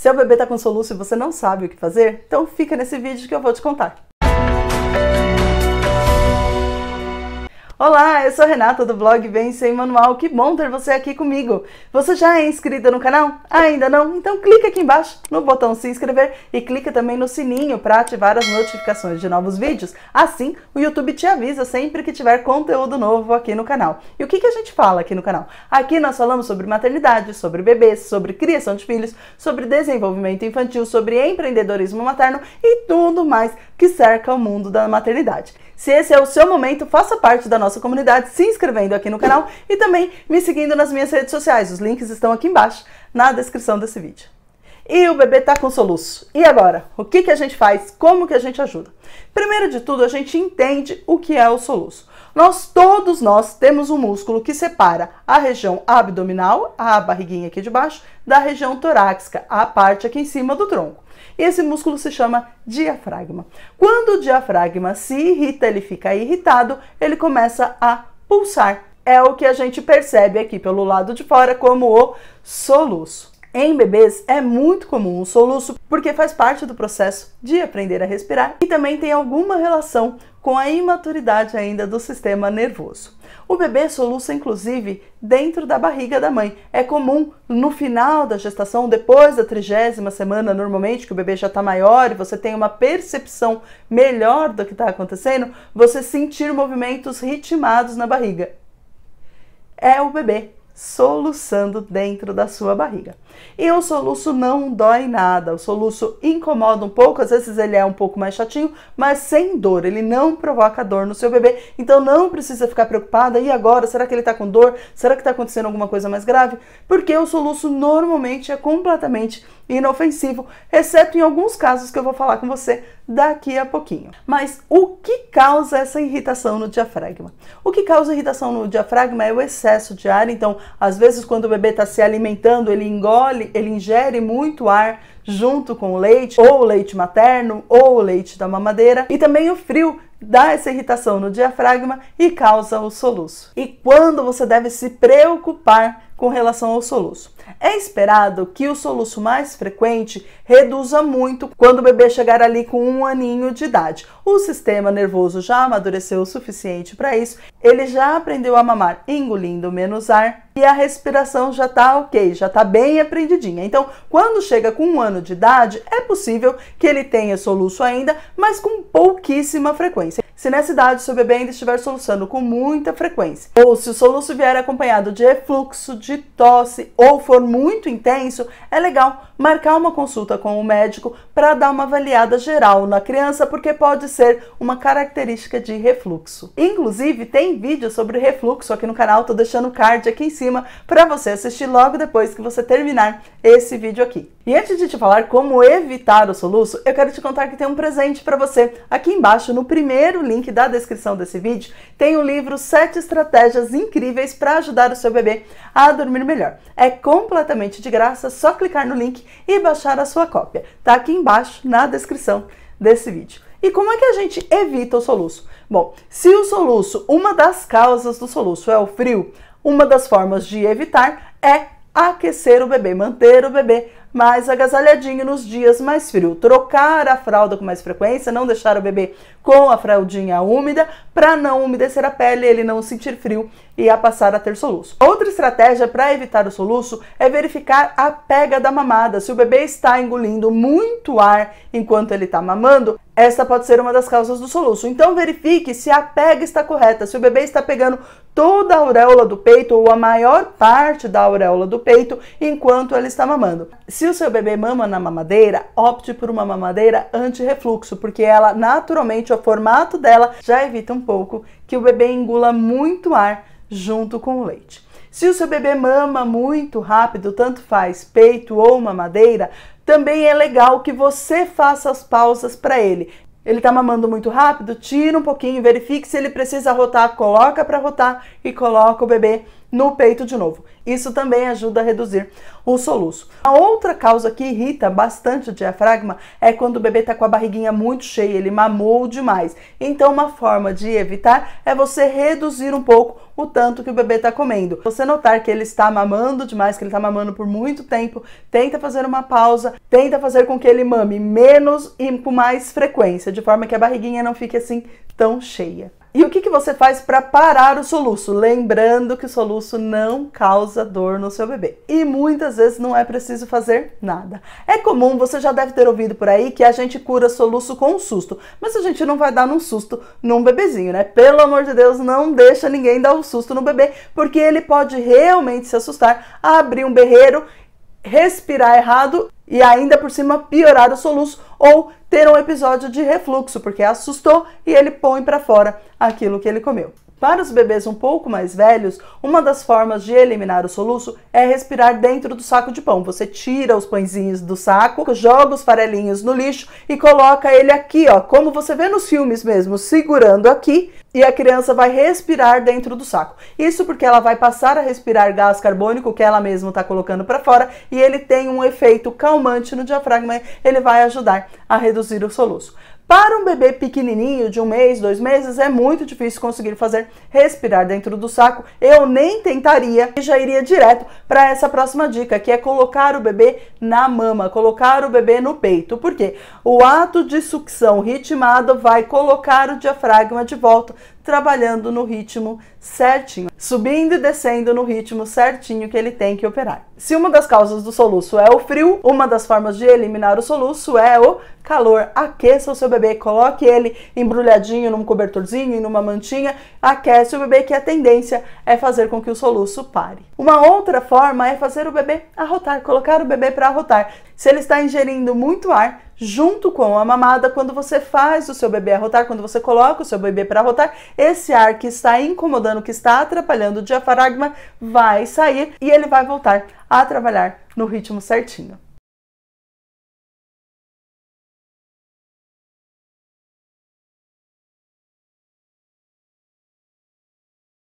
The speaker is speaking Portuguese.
Seu bebê está com soluço e você não sabe o que fazer? Então fica nesse vídeo que eu vou te contar. Olá, eu sou Renata do blog Vencer Sem Manual. Que bom ter você aqui comigo. Você já é inscrita no canal? Ainda não? Então clica aqui embaixo no botão se inscrever e clica também no sininho para ativar as notificações de novos vídeos. Assim, o YouTube te avisa sempre que tiver conteúdo novo aqui no canal. E o que, que a gente fala aqui no canal? Aqui nós falamos sobre maternidade, sobre bebês, sobre criação de filhos, sobre desenvolvimento infantil, sobre empreendedorismo materno e tudo mais que cerca o mundo da maternidade. Se esse é o seu momento, faça parte da nossa comunidade se inscrevendo aqui no canal e também me seguindo nas minhas redes sociais. Os links estão aqui embaixo na descrição desse vídeo. E o bebê tá com soluço. E agora? O que, que a gente faz? Como que a gente ajuda? Primeiro de tudo, a gente entende o que é o soluço. Nós, todos nós, temos um músculo que separa a região abdominal, a barriguinha aqui de baixo, da região torácica, a parte aqui em cima do tronco. Esse músculo se chama diafragma. Quando o diafragma se irrita, ele fica irritado, ele começa a pulsar. É o que a gente percebe aqui pelo lado de fora como o soluço. Em bebês é muito comum o soluço porque faz parte do processo de aprender a respirar e também tem alguma relação com a imaturidade ainda do sistema nervoso. O bebê soluça inclusive dentro da barriga da mãe. É comum no final da gestação, depois da trigésima semana, normalmente, que o bebê já está maior e você tem uma percepção melhor do que está acontecendo, você sentir movimentos ritmados na barriga. É o bebê soluçando dentro da sua barriga. E o soluço não dói nada, o soluço incomoda um pouco, às vezes ele é um pouco mais chatinho, mas sem dor, ele não provoca dor no seu bebê, então não precisa ficar preocupada. E agora, será que ele está com dor? Será que está acontecendo alguma coisa mais grave? Porque o soluço normalmente é completamente inofensivo, exceto em alguns casos que eu vou falar com você daqui a pouquinho. Mas o que causa essa irritação no diafragma? O que causa irritação no diafragma é o excesso de ar, então às vezes, quando o bebê está se alimentando, ele engole, ele ingere muito ar junto com o leite, ou o leite materno, ou o leite da mamadeira, e também o frio dá essa irritação no diafragma e causa o soluço. E quando você deve se preocupar com relação ao soluço. É esperado que o soluço mais frequente reduza muito quando o bebê chegar ali com um aninho de idade. O sistema nervoso já amadureceu o suficiente para isso, ele já aprendeu a mamar engolindo menos ar e a respiração já está ok, já está bem aprendidinha. Então, quando chega com um ano de idade, é possível que ele tenha soluço ainda, mas com pouquíssima frequência se nessa idade seu bebê ainda estiver soluçando com muita frequência, ou se o soluço vier acompanhado de refluxo, de tosse ou for muito intenso, é legal marcar uma consulta com o médico para dar uma avaliada geral na criança, porque pode ser uma característica de refluxo. Inclusive, tem vídeo sobre refluxo aqui no canal, tô deixando o card aqui em cima para você assistir logo depois que você terminar esse vídeo aqui. E antes de te falar como evitar o soluço, eu quero te contar que tem um presente para você aqui embaixo no primeiro link da descrição desse vídeo, tem o livro 7 estratégias incríveis para ajudar o seu bebê a dormir melhor. É completamente de graça, é só clicar no link e baixar a sua cópia. Tá aqui embaixo na descrição desse vídeo. E como é que a gente evita o soluço? Bom, se o soluço, uma das causas do soluço é o frio, uma das formas de evitar é aquecer o bebê, manter o bebê mais agasalhadinho nos dias mais frios. Trocar a fralda com mais frequência, não deixar o bebê com a fraldinha úmida, para não umedecer a pele, ele não sentir frio e a passar a ter soluço. Outra estratégia para evitar o soluço é verificar a pega da mamada. Se o bebê está engolindo muito ar enquanto ele está mamando, essa pode ser uma das causas do soluço. Então verifique se a pega está correta, se o bebê está pegando toda a auréola do peito ou a maior parte da auréola do peito enquanto ele está mamando. Se o seu bebê mama na mamadeira, opte por uma mamadeira anti-refluxo, porque ela naturalmente, o formato dela já evita um pouco que o bebê engula muito ar junto com o leite. Se o seu bebê mama muito rápido, tanto faz peito ou mamadeira, também é legal que você faça as pausas para ele. Ele tá mamando muito rápido, tira um pouquinho, verifique se ele precisa rotar, coloca para rotar e coloca o bebê no peito de novo. Isso também ajuda a reduzir o soluço. A outra causa que irrita bastante o diafragma é quando o bebê está com a barriguinha muito cheia, ele mamou demais. Então, uma forma de evitar é você reduzir um pouco o tanto que o bebê está comendo. Você notar que ele está mamando demais, que ele está mamando por muito tempo, tenta fazer uma pausa, tenta fazer com que ele mame menos e com mais frequência, de forma que a barriguinha não fique assim tão cheia. E o que, que você faz para parar o soluço? Lembrando que o soluço não causa dor no seu bebê. E muitas vezes não é preciso fazer nada. É comum, você já deve ter ouvido por aí, que a gente cura soluço com um susto. Mas a gente não vai dar um susto num bebezinho, né? Pelo amor de Deus, não deixa ninguém dar um susto no bebê, porque ele pode realmente se assustar, abrir um berreiro respirar errado e ainda por cima piorar o soluço ou ter um episódio de refluxo, porque assustou e ele põe para fora aquilo que ele comeu. Para os bebês um pouco mais velhos, uma das formas de eliminar o soluço é respirar dentro do saco de pão. Você tira os pãezinhos do saco, joga os farelinhos no lixo e coloca ele aqui, ó, como você vê nos filmes mesmo, segurando aqui, e a criança vai respirar dentro do saco. Isso porque ela vai passar a respirar gás carbônico que ela mesma está colocando para fora e ele tem um efeito calmante no diafragma, ele vai ajudar a reduzir o soluço. Para um bebê pequenininho de um mês, dois meses, é muito difícil conseguir fazer respirar dentro do saco. Eu nem tentaria e já iria direto para essa próxima dica, que é colocar o bebê na mama, colocar o bebê no peito. Por quê? O ato de sucção ritmada vai colocar o diafragma de volta trabalhando no ritmo certinho, subindo e descendo no ritmo certinho que ele tem que operar. Se uma das causas do soluço é o frio, uma das formas de eliminar o soluço é o calor. Aqueça o seu bebê, coloque ele embrulhadinho num cobertorzinho e numa mantinha, aquece o bebê que a tendência é fazer com que o soluço pare. Uma outra forma é fazer o bebê arrotar, colocar o bebê para arrotar. Se ele está ingerindo muito ar, junto com a mamada quando você faz o seu bebê arrotar, quando você coloca o seu bebê para arrotar, esse ar que está incomodando, que está atrapalhando o diafragma, vai sair e ele vai voltar a trabalhar no ritmo certinho.